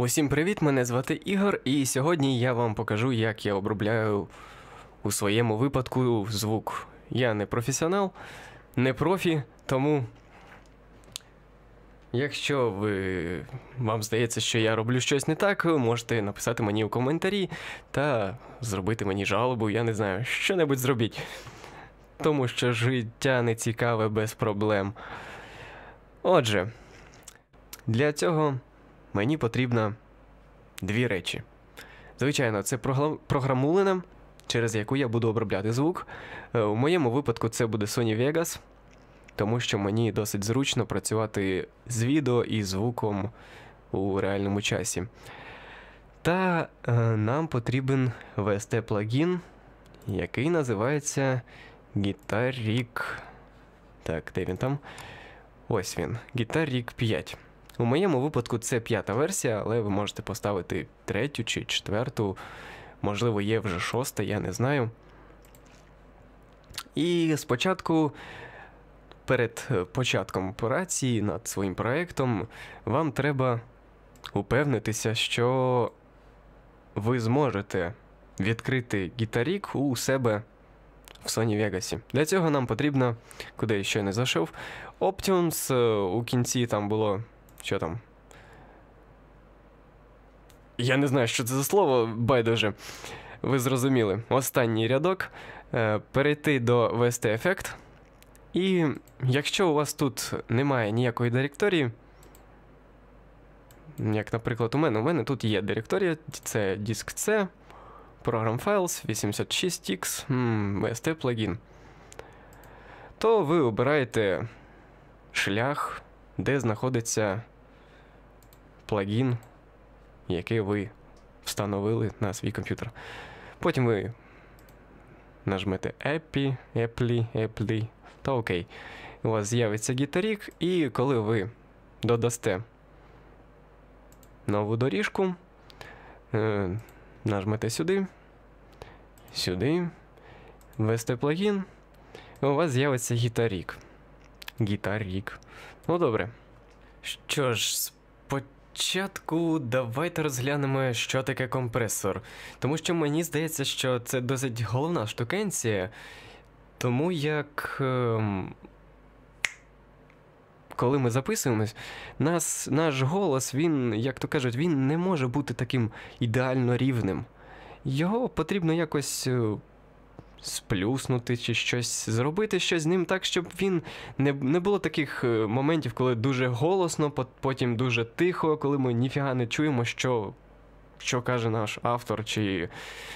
Усім привіт! Мене звати Ігор, і сьогодні я вам покажу, як я обробляю у своєму випадку звук. Я не професіонал, не профі, тому якщо ви, вам здається, що я роблю щось не так, можете написати мені у коментарі та зробити мені жалобу, я не знаю, що-небудь зробіть. Тому що життя не цікаве без проблем. Отже, для цього мені потрібно дві речі. Звичайно, це програмулина, через яку я буду обробляти звук. Е, у моєму випадку це буде Sony Vegas, тому що мені досить зручно працювати з відео і звуком у реальному часі. Та е, нам потрібен vst плагін, який називається Guitar Rig. Так, де він там? Ось він. Guitar Rig 5. У моєму випадку це п'ята версія, але ви можете поставити третю чи четверту, можливо, є вже шоста, я не знаю. І спочатку. Перед е, початком операції над своїм проєктом вам треба упевнитися, що ви зможете відкрити гітарік у себе в Sony Vegas. Для цього нам потрібно, куди я ще не зайшов, Options. Е, у кінці там було що там? Я не знаю, що це за слово, байдуже. Ви зрозуміли. Останній рядок. Е, перейти до VST Effect. І якщо у вас тут немає ніякої директорії, як, наприклад, у мене у мене тут є директорія, це диск C, Program Files 86X, VST плагін, то ви обираєте шлях де знаходиться плагін, який ви встановили на свій комп'ютер. Потім ви нажмете Appy, Apply, Apply то Окей. У вас з'явиться гітарік, і коли ви додасте нову доріжку, е, нажмете сюди, сюди, ввести плагін, у вас з'явиться гітарік. Гітарік. Ну добре. Що ж, спочатку давайте розглянемо, що таке компресор, тому що мені здається, що це досить головна штукенція, тому як. Ем... Коли ми записуємось, нас, наш голос, він, як то кажуть, він не може бути таким ідеально рівним. Його потрібно якось е, сплюснути чи щось, зробити щось з ним так, щоб він не не було таких е, моментів, коли дуже голосно, потім дуже тихо, коли ми ніфіга не чуємо, що що каже наш автор, чи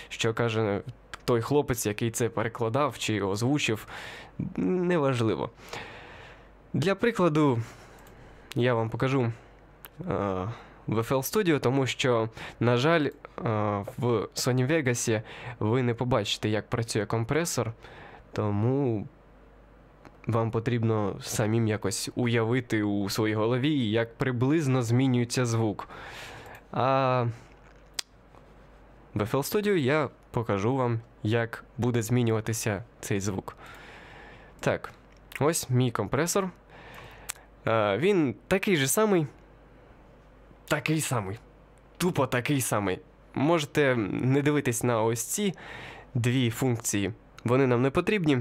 що каже той хлопець, який це перекладав чи озвучив. Неважливо. Для прикладу, я вам покажу. Uh, в FL Studio, тому що, на жаль, Е, в Sony Vegas ви не побачите, як працює компресор, тому вам потрібно самим якось уявити у своїй голові, як приблизно змінюється звук. А в FL Studio я покажу вам, як буде змінюватися цей звук. Так, ось мій компресор. А, е, Він такий же самий. Такий самий. Тупо такий самий можете не дивитись на ось ці дві функції. Вони нам не потрібні.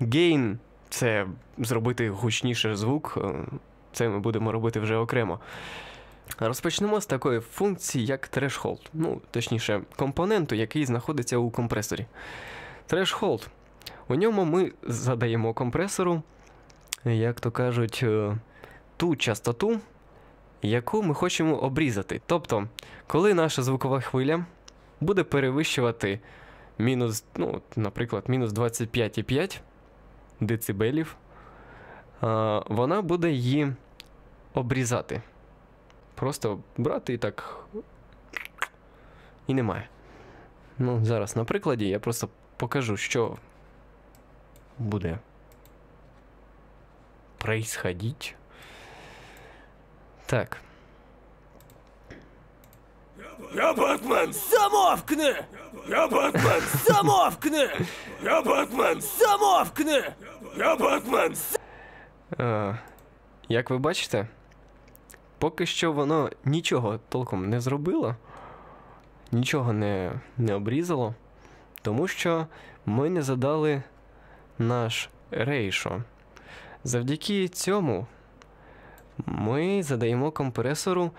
Gain – це зробити гучніше звук, е, це ми будемо робити вже окремо. Розпочнемо з такої функції, як threshold, ну, точніше, компоненту, який знаходиться у компресорі. Threshold. У ньому ми задаємо компресору, як то кажуть, е, ту частоту, яку ми хочемо обрізати. Тобто, коли наша звукова хвиля буде перевищувати мінус, ну, наприклад, мінус 25,5 децибелів, вона буде її обрізати. Просто брати і так. І немає. Ну, Зараз на прикладі я просто покажу, що буде происходить. Так. Я Бетмен! Замовкни! Я Бетмен! Замовкни! Я Бетмен! Замовкни! Я Бетмен! Як ви бачите, поки що воно нічого толком не зробило, нічого не, не обрізало, тому що ми не задали наш рейшо. Завдяки цьому ми задаємо компресору,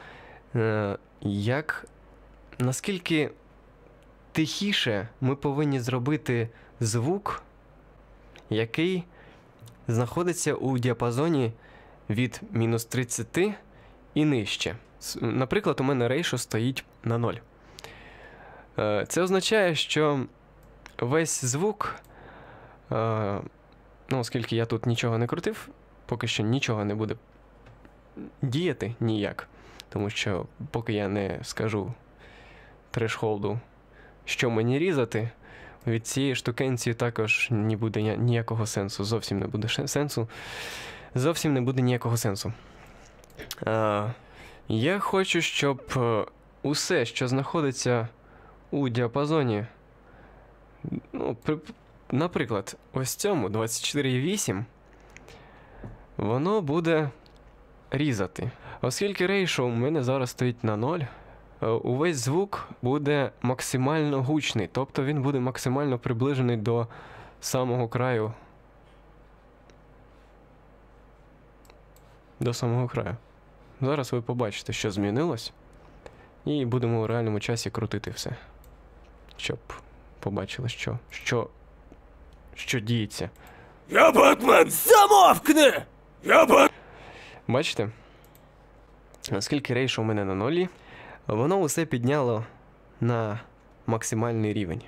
е, як наскільки тихіше ми повинні зробити звук, який знаходиться у діапазоні від мінус 30 і нижче. Наприклад, у мене рейшо стоїть на 0. Е, це означає, що весь звук, е, ну, оскільки я тут нічого не крутив, поки що нічого не буде діяти ніяк, тому що поки я не скажу трешхолду, що мені різати, від цієї штукенції також не буде ніякого сенсу. Зовсім не буде сенсу. Зовсім не буде ніякого сенсу. А, Я хочу, щоб е, усе, що знаходиться у діапазоні, ну, при, наприклад, ось цьому 24,8, воно буде різати. Оскільки рейшо у мене зараз стоїть на ноль, е, увесь звук буде максимально гучний, тобто він буде максимально приближений до самого краю. До самого краю. Зараз ви побачите, що змінилось. І будемо у реальному часі крутити все, щоб побачили, що що, що діється. Я Бетмен! Замовкни! Я Бетмен! Бачите? Оскільки рейш у мене на нулі, воно усе підняло на максимальний рівень.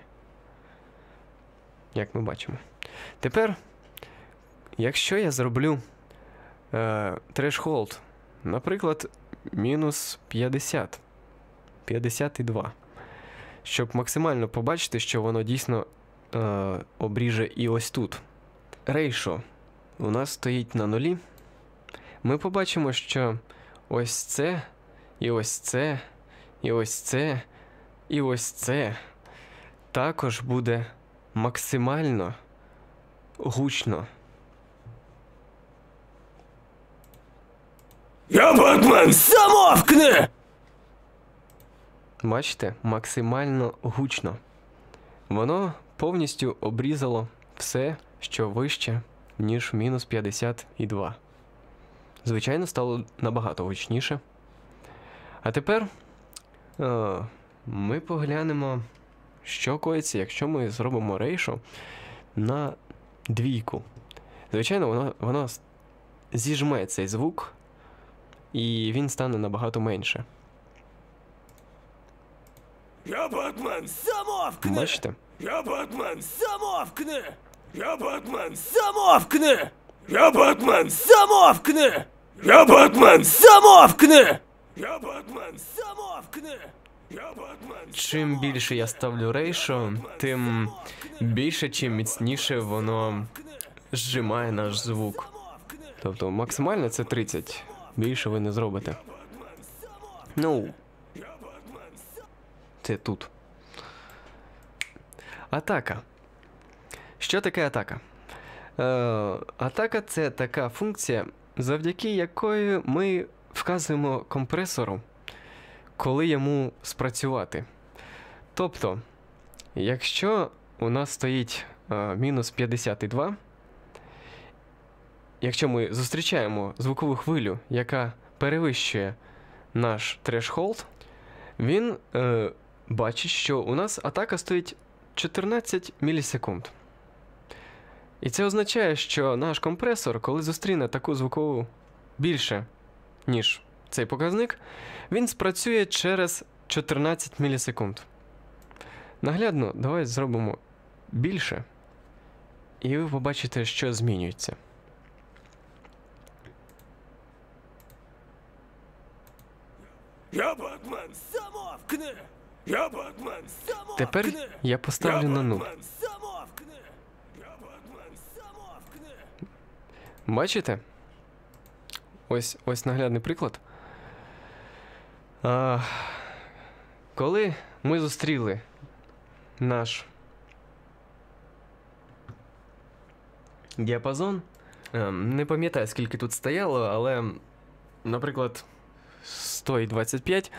Як ми бачимо. Тепер, якщо я зроблю е, трешхолд, наприклад, мінус 50, 52, щоб максимально побачити, що воно дійсно е, обріже і ось тут. Рейшо у нас стоїть на нулі ми побачимо, що ось це, і ось це, і ось це, і ось це також буде максимально гучно. Я Бетмен, замовкне. Бачите, максимально гучно. Воно повністю обрізало все, що вище, ніж мінус 52 звичайно, стало набагато гучніше. А тепер е, ми поглянемо, що коїться, якщо ми зробимо рейшу на двійку. Звичайно, воно, воно зіжме цей звук, і він стане набагато менше. Я Батмен замовкни! Бачите? Я Батмен замовкни! Я Батмен замовкни! Я Батмен замовкни! Я Батмен! Замовкни! Я Батмен! Замовкни! Я Батмен! Чим більше я ставлю рейшу, тим більше чим міцніше воно зжимає наш звук. Тобто максимально це 30. Більше ви не зробите. Ну. Це тут. Атака. Що таке атака? Е, Атака це така функція завдяки якої ми вказуємо компресору, коли йому спрацювати. Тобто, якщо у нас стоїть е, мінус 52, якщо ми зустрічаємо звукову хвилю, яка перевищує наш трешхолд, він е, бачить, що у нас атака стоїть 14 мілісекунд. І це означає, що наш компресор, коли зустріне таку звукову більше, ніж цей показник, він спрацює через 14 мілісекунд. Наглядно, давай зробимо більше. І ви побачите, що змінюється. Я Батмен замовкне! Я Батмен замовкне! Тепер я поставлю я на нуль. Бачите? Ось ось наглядний приклад. А, Коли ми зустріли наш діапазон, е, не пам'ятаю, скільки тут стояло, але, наприклад, 125,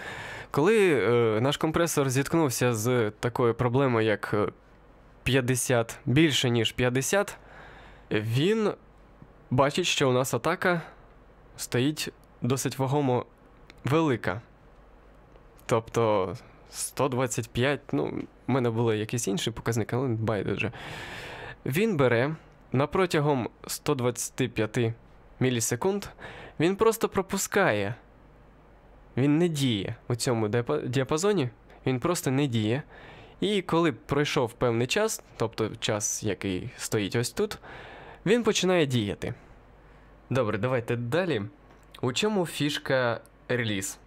коли е, наш компресор зіткнувся з такою проблемою, як 50 е, більше, ніж 50, він бачить, що у нас атака стоїть досить вагомо велика. Тобто 125, ну, в мене були якісь інші показники, але байдуже. Він бере на протягом 125 мілісекунд, він просто пропускає. Він не діє у цьому діапазоні, він просто не діє. І коли пройшов певний час, тобто час, який стоїть ось тут, він починає діяти. Добре, давайте далі. У чому фішка реліз?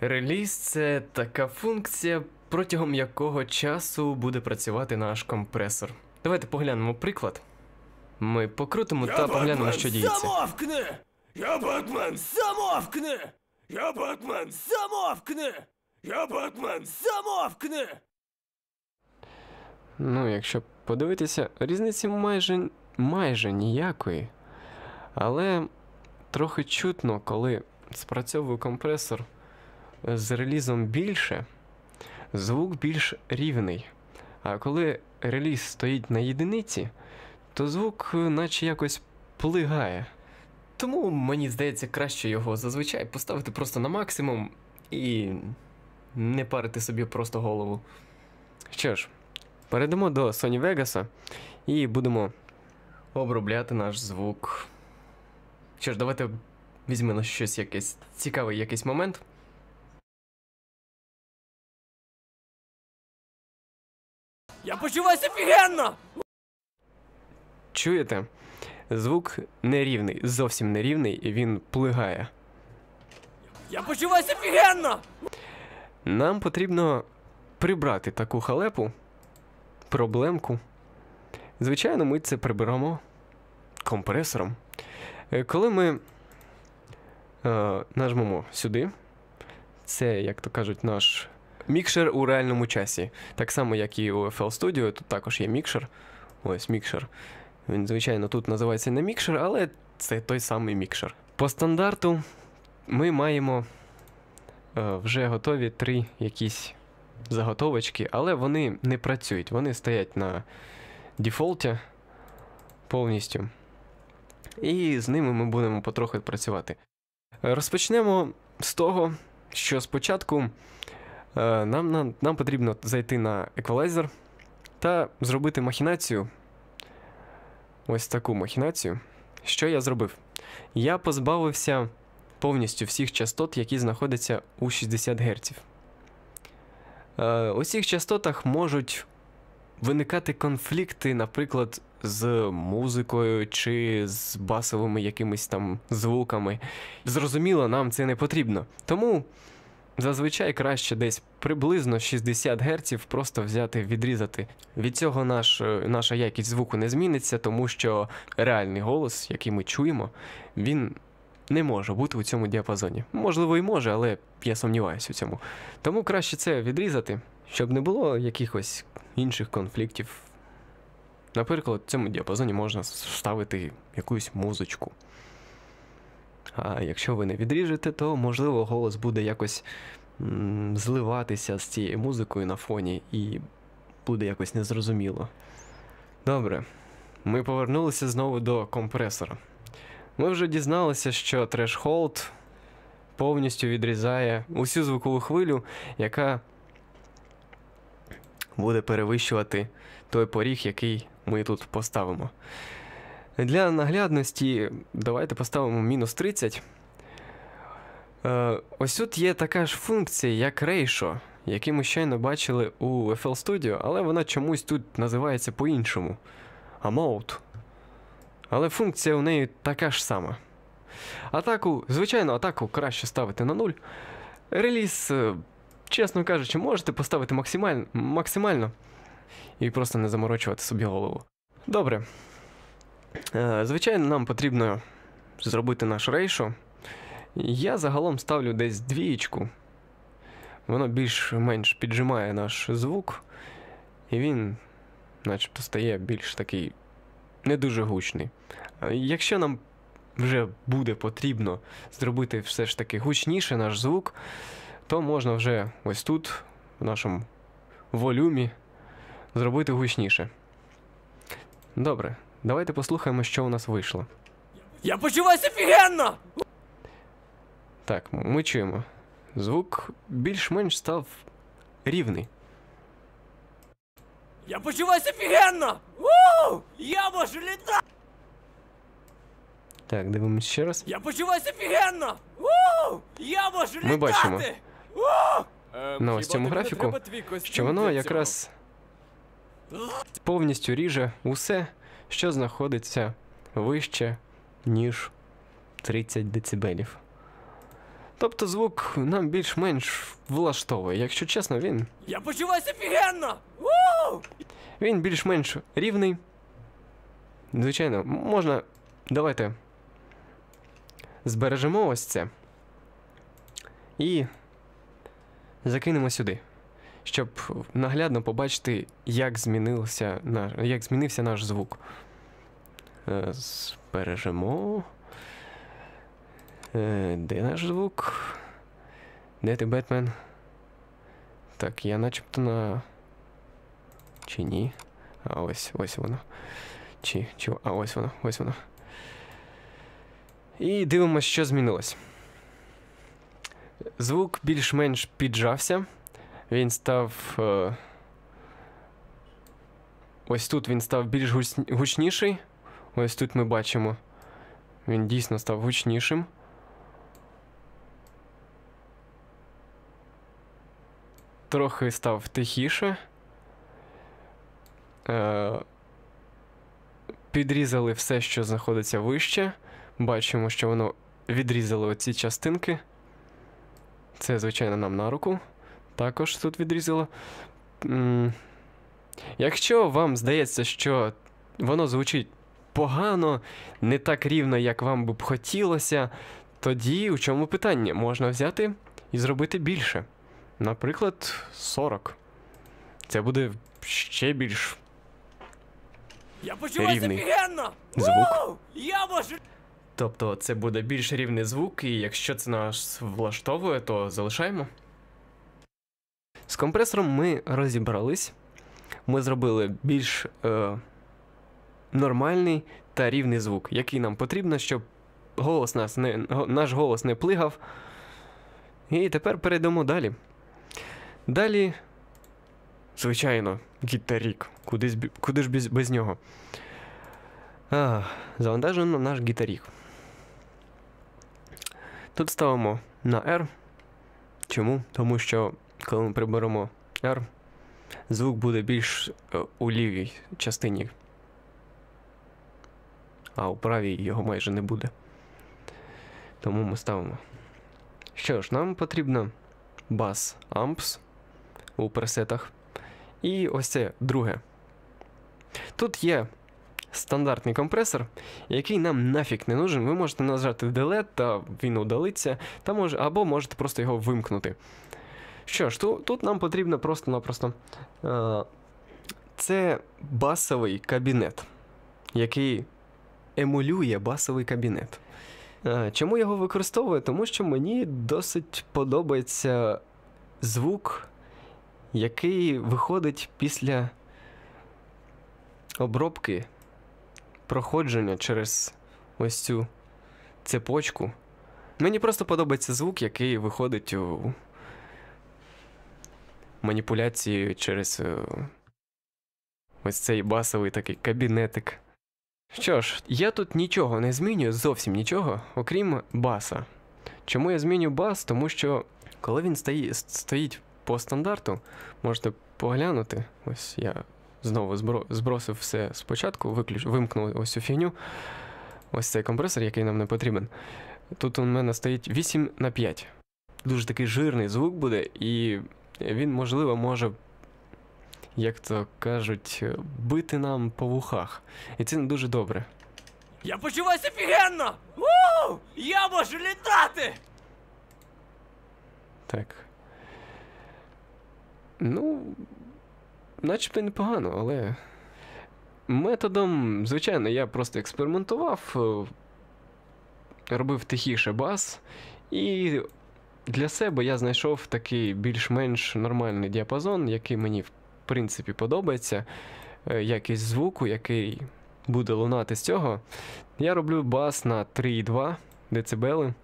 Реліз це така функція, протягом якого часу буде працювати наш компресор. Давайте поглянемо приклад. Ми покрутимо Я та Батмен, поглянемо, що діється. Замовкни! Я Батмен, замовкни! Я Батмен, замовкни! Я Батмен, замовкни! Ну, якщо подивитися, різниці майже майже ніякої, але трохи чутно, коли спрацьовую компресор е, з релізом більше, звук більш рівний. А коли реліз стоїть на єдиниці, то звук е, наче якось плигає. Тому мені здається, краще його зазвичай поставити просто на максимум і не парити собі просто голову. Що ж, перейдемо до Sony Vegas і будемо обробляти наш звук. Що ж, давайте візьмемо щось якесь цікавий якийсь момент. Я почуваюся офігенно! Чуєте? Звук нерівний, зовсім нерівний, і він плигає. Я почуваюся офігенно! Нам потрібно прибрати таку халепу, проблемку. Звичайно, ми це приберемо компресором. Е, коли ми е, нажмемо сюди, це, як то кажуть, наш мікшер у реальному часі. Так само, як і у FL Studio, тут також є мікшер. Ось мікшер. Він, звичайно, тут називається не мікшер, але це той самий мікшер. По стандарту ми маємо е, вже готові три якісь заготовочки, але вони не працюють, вони стоять на дефолті повністю. І з ними ми будемо потроху працювати. Е, розпочнемо з того, що спочатку е, нам нам, нам потрібно зайти на еквалайзер та зробити махінацію. Ось таку махінацію. Що я зробив? Я позбавився повністю всіх частот, які знаходяться у 60 Гц. Е, у цих частотах можуть виникати конфлікти, наприклад, з музикою чи з басовими якимись там звуками. Зрозуміло, нам це не потрібно. Тому зазвичай краще десь приблизно 60 Гц просто взяти, відрізати. Від цього наш, е, наша якість звуку не зміниться, тому що реальний голос, який ми чуємо, він. Не може бути у цьому діапазоні. Можливо, і може, але я сумніваюся у цьому. Тому краще це відрізати, щоб не було якихось інших конфліктів. Наприклад, в цьому діапазоні можна вставити якусь музичку. А якщо ви не відріжете, то, можливо, голос буде якось м, зливатися з цією музикою на фоні, і буде якось незрозуміло. Добре, ми повернулися знову до компресора. Ми вже дізналися, що трешхолд повністю відрізає усю звукову хвилю, яка буде перевищувати той поріг, який ми тут поставимо. Для наглядності, давайте поставимо мінус 30. Е, ось тут є така ж функція, як ratio, яку ми щойно бачили у FL Studio, але вона чомусь тут називається по-іншому. Amount. Але функція у неї така ж сама. Атаку, звичайно, атаку краще ставити на 0. Реліз е, Чесно кажучи, можете поставити максимально максимально і просто не заморочувати собі голову. Добре. Е, звичайно, нам потрібно зробити наш рейшо. Я загалом ставлю десь двієчку. Воно більш-менш піджимає наш звук, і він начебто стає більш такий не дуже гучний. Якщо нам вже буде потрібно зробити все ж таки гучніше наш звук, то можна вже ось тут, в нашому волюмі, зробити гучніше. Добре, давайте послухаємо, що у нас вийшло. Я почуваюся офігенно! Так, ми чуємо. Звук більш-менш став рівний. Я почуваюся офігенно! У! Я можу літати! Так, дивимось ще раз. Я почуваюся офігенно! У! Я можу літати! Ми бачимо. Ну ось цьому графіку, що воно якраз повністю ріже усе, що знаходиться вище, ніж 30 дБ. Тобто звук нам більш-менш влаштовує, якщо чесно, він. Я почуваюся офігенно! Він більш-менш рівний. Звичайно, можна. Давайте збережемо ось це. І закинемо сюди, щоб наглядно побачити, як змінився наш, як змінився наш звук. Збережемо. Е, е, де наш звук? Де ти Бетмен? Так, я начебто на. Чи ні? А ось ось воно. Чи, чи... А ось воно, ось воно. І дивимося, що змінилось звук більш-менш піджався. Він став. Е, ось тут він став більш гучніший. Ось тут ми бачимо. Він дійсно став гучнішим. Трохи став тихіше. Е, підрізали все, що знаходиться вище. Бачимо, що воно відрізало оці частинки. Це, звичайно, нам на руку. Також тут відрізало. Якщо вам здається, що воно звучить погано, не так рівно, як вам би б хотілося, тоді у чому питання? Можна взяти і зробити більше. Наприклад, 40. Це буде ще більш. Я почуваюся офігенно! Звук. Я можу. Тобто це буде більш рівний звук, і якщо це нас влаштовує, то залишаємо. З компресором ми розібрались. Ми зробили більш е, нормальний та рівний звук, який нам потрібно, щоб голос нас не, наш голос не плигав. І тепер перейдемо далі. Далі, звичайно, гітарік. Куди, куди ж без, без нього? Завантажено наш гітарік. Тут ставимо на R. Чому? Тому що, коли ми приберемо R, звук буде більш е, у лівій частині, а у правій його майже не буде. Тому ми ставимо. Що ж, нам потрібно бас amps у пресетах. І ось це друге. Тут є стандартний компресор, який нам нафіг не нужен. Ви можете нажати Delete, та він удалиться, та мож, або можете просто його вимкнути. Що ж, тут, тут нам потрібно просто-напросто. Е, Це басовий кабінет, який емулює басовий кабінет. Е, чому його використовую? Тому що мені досить подобається звук, який виходить після обробки проходження через ось цю цепочку. Мені просто подобається звук, який виходить у маніпуляції через е, ось цей басовий такий кабінетик. Що ж, я тут нічого не змінюю, зовсім нічого, окрім баса. Чому я зміню бас? Тому що коли він стоїть по стандарту, можете поглянути, ось я знову збросив все спочатку, виключ, вимкнув ось цю фігню. Ось цей компресор, який нам не потрібен. Тут у мене стоїть 8 на 5. Дуже такий жирний звук буде, і він, можливо, може, як то кажуть, бити нам по вухах. І це не дуже добре. Я почуваюся офігенно! У! Я можу літати! Так. Ну начебто непогано, але методом, звичайно, я просто експериментував, е, робив тихіше бас, і для себе я знайшов такий більш-менш нормальний діапазон, який мені, в принципі, подобається. Е, якість звуку, який буде лунати з цього. Я роблю бас на 3,2 децибели.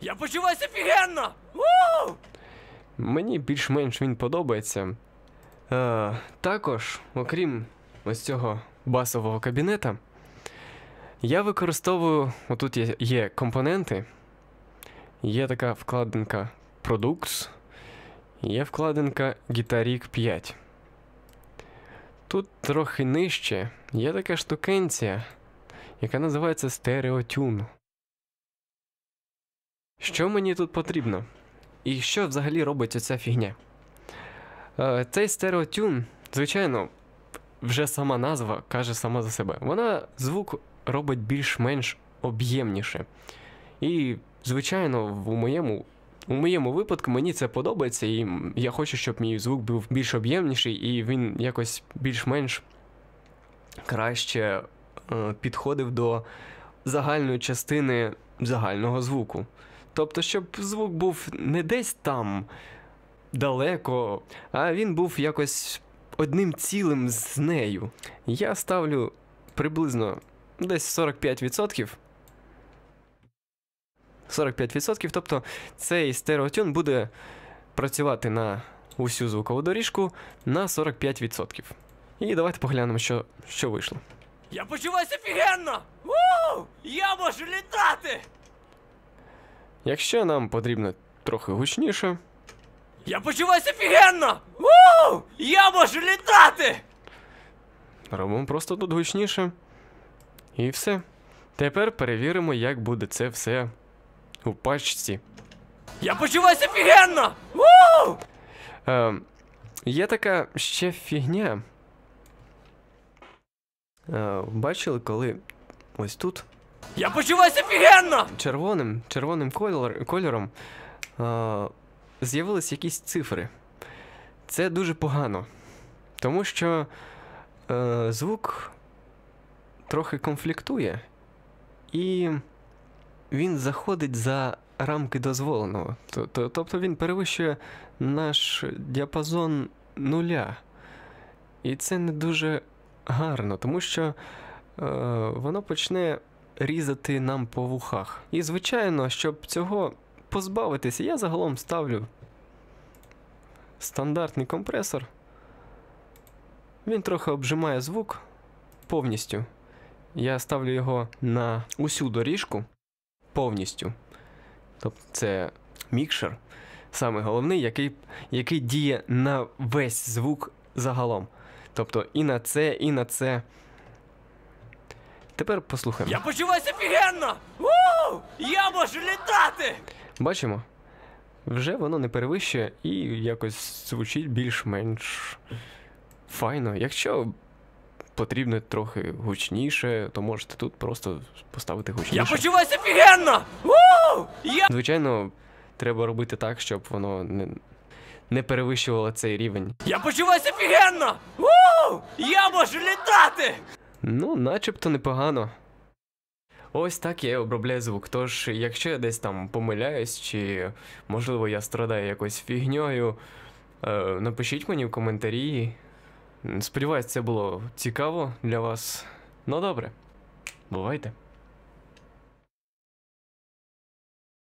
Я почуваюся офігенно! У! Мені більш-менш він подобається. Е, Також, окрім ось цього басового кабінета, я використовую, отут є, є компоненти, є така вкладинка Products, є вкладинка Guitaric 5. Тут трохи нижче є така штукенція, яка називається стереотюн. Що мені тут потрібно? і що взагалі робить оця фігня. Е, цей стереотюн, звичайно, вже сама назва каже сама за себе. Вона звук робить більш-менш об'ємніше. І, звичайно, в моєму. У моєму випадку мені це подобається, і я хочу, щоб мій звук був більш об'ємніший, і він якось більш-менш краще е, підходив до загальної частини загального звуку. Тобто, щоб звук був не десь там далеко, а він був якось одним цілим з нею. Я ставлю приблизно десь 45%. 45%, тобто цей стереотюн буде працювати на усю звукову доріжку на 45%. І давайте поглянемо, що що вийшло. Я почуваюся офігенно! У! Я можу літати! Якщо нам потрібно трохи гучніше. Я почуваюся офігенно! У! Я можу літати! Робимо просто тут гучніше. І все. Тепер перевіримо, як буде це все у пачці. Я почуваюся офігенно! У! Е, Є така ще фігня. Е, Бачили, коли ось тут я почуваюся офігенно! Червоним червоним кольор, кольором е, з'явились якісь цифри. Це дуже погано, тому що е, звук трохи конфліктує, і він заходить за рамки дозволеного. Тобто він перевищує наш діапазон нуля. І це не дуже гарно, тому що е, воно почне різати нам по вухах. І, звичайно, щоб цього позбавитися, я загалом ставлю стандартний компресор. Він трохи обжимає звук повністю. Я ставлю його на усю доріжку повністю. Тобто це мікшер, саме головний, який який діє на весь звук загалом. Тобто і на це, і на це, Тепер послухаємо. Я почуваюся офігенно! У! Я можу літати! Бачимо. Вже воно не перевищує і якось звучить більш-менш файно. Якщо потрібно трохи гучніше, то можете тут просто поставити гучніше. Я почуваюся офігенно! У! Я... Звичайно, треба робити так, щоб воно не, не перевищувало цей рівень. Я почуваюся офігенно! У! Я можу літати! Ну, начебто непогано. Ось так я обробляю звук. Тож, якщо я десь там помиляюсь, чи можливо я страдаю якось фігньою, е, напишіть мені в коментарі. Сподіваюсь, це було цікаво для вас. Ну добре, бувайте.